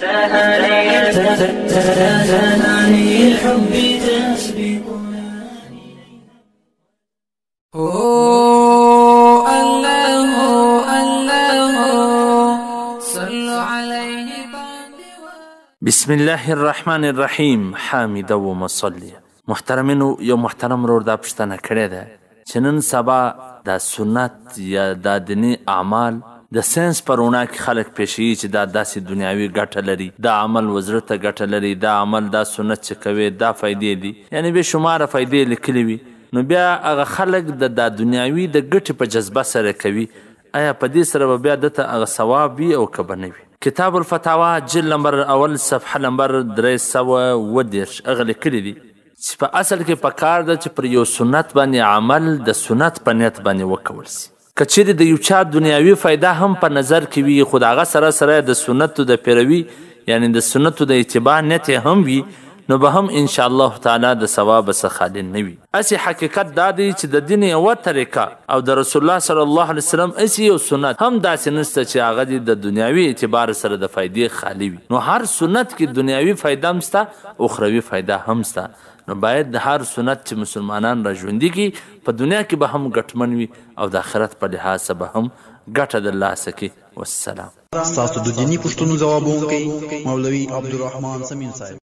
تراني بسم الله الرحمن الرحيم حامد ومصلي محترمين يوم محترم رور دا پښتنه کړې ده چې نن سبا د سنت یا د دیني اعمال د ساينس پرونه کې خلک پېښي چې دا داسې دنیاوي ګټه لري دا عمل وزرت ګټه لري دا عمل دا سنت چې کوي دا فائدې دي یعنی به شماره فائدې لیکلي وي نو بیا هغه خلک د دا دنیاوي د ګټې په جذبه سره کوي آیا په دې سره به بیا دته هغه ثواب وي او که به نه وي کتاب الفتاوا جل نمبر اول صفحه نمبر درې سوه اووه دېرش هغه لیکلي دي چې په اصل کې په کار ده چې پر یو سنت باندې عمل د سنت په نیت باندې وکول سي کچېرې د یو چا دنیاوي فایده هم په نظر کې وي خو د هغه سره سره د سنتو د پیروي یعنی د سنتو د اتباع نیت هم وي نو به هم ان شاء الله تعالی د ثواب څخه خالی نه وي اسی حقیقت دا دی چې د دین یو طریقه او د رسول الله صلی الله علیه وسلم اسی یو سنت هم داسې نشته چې هغه د دنیاوي اعتبار سره د فائدې خالی وي نو هر سنت کې دنیاوي فائدہ هم شته اخروی فائدہ هم شته نو باید د هر سنت چې مسلمانان را ژوندي کی په دنیا کې به هم ګټمن وي او د آخرت په لحاظ به هم ګټه د لاسه کی والسلام تاسو د دینی پښتنو ځوابونکي مولوي عبدالرحمن سمین صاحب